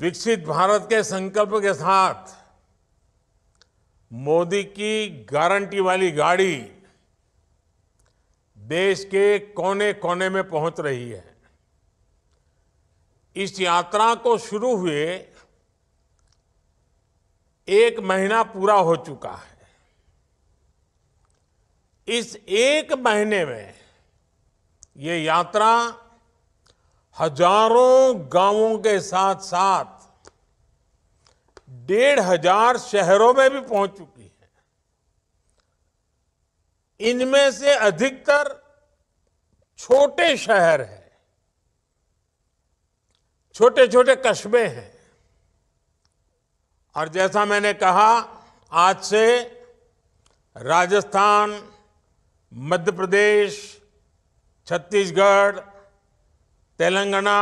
विकसित भारत के संकल्प के साथ मोदी की गारंटी वाली गाड़ी देश के कोने कोने में पहुंच रही है इस यात्रा को शुरू हुए एक महीना पूरा हो चुका है इस एक महीने में ये यात्रा हजारों गांवों के साथ साथ डेढ़ हजार शहरों में भी पहुंच चुकी है इनमें से अधिकतर छोटे शहर हैं छोटे छोटे कस्बे हैं और जैसा मैंने कहा आज से राजस्थान मध्य प्रदेश छत्तीसगढ़ तेलंगाना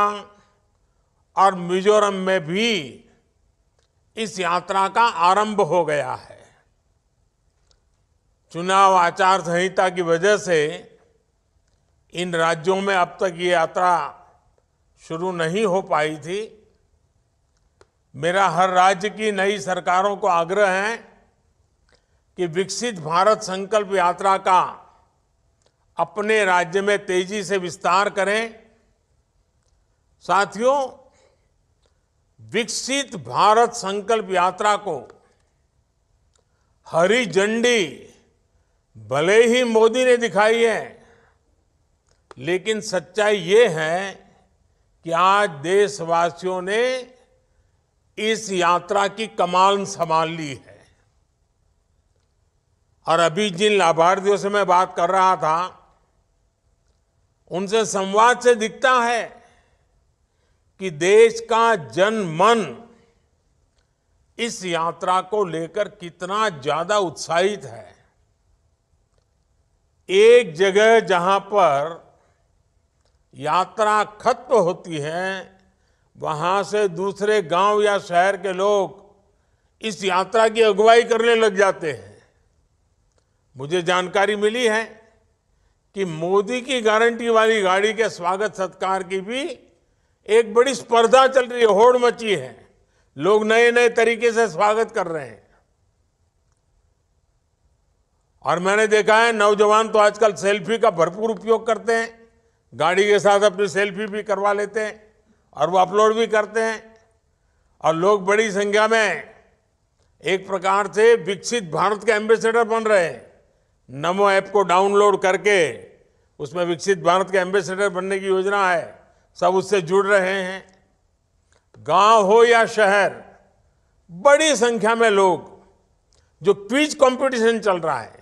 और मिजोरम में भी इस यात्रा का आरंभ हो गया है चुनाव आचार संहिता की वजह से इन राज्यों में अब तक ये यात्रा शुरू नहीं हो पाई थी मेरा हर राज्य की नई सरकारों को आग्रह है कि विकसित भारत संकल्प यात्रा का अपने राज्य में तेजी से विस्तार करें साथियों विकसित भारत संकल्प यात्रा को हरी झंडी भले ही मोदी ने दिखाई है लेकिन सच्चाई ये है कि आज देशवासियों ने इस यात्रा की कमाल संभाल ली है और अभी जिन लाभार्थियों से मैं बात कर रहा था उनसे संवाद से दिखता है कि देश का जन मन इस यात्रा को लेकर कितना ज्यादा उत्साहित है एक जगह जहां पर यात्रा खत्म होती है वहां से दूसरे गांव या शहर के लोग इस यात्रा की अगुवाई करने लग जाते हैं मुझे जानकारी मिली है कि मोदी की गारंटी वाली गाड़ी के स्वागत सत्कार की भी एक बड़ी स्पर्धा चल रही है होड़ मची है लोग नए नए तरीके से स्वागत कर रहे हैं और मैंने देखा है नौजवान तो आजकल सेल्फी का भरपूर उपयोग करते हैं गाड़ी के साथ अपनी सेल्फी भी करवा लेते हैं और वो अपलोड भी करते हैं और लोग बड़ी संख्या में एक प्रकार से विकसित भारत के एम्बेसडर बन रहे हैं नमो ऐप को डाउनलोड करके उसमें विकसित भारत के एम्बेसडर बनने की योजना है सब उससे जुड़ रहे हैं गांव हो या शहर बड़ी संख्या में लोग जो क्विज कंपटीशन चल रहा है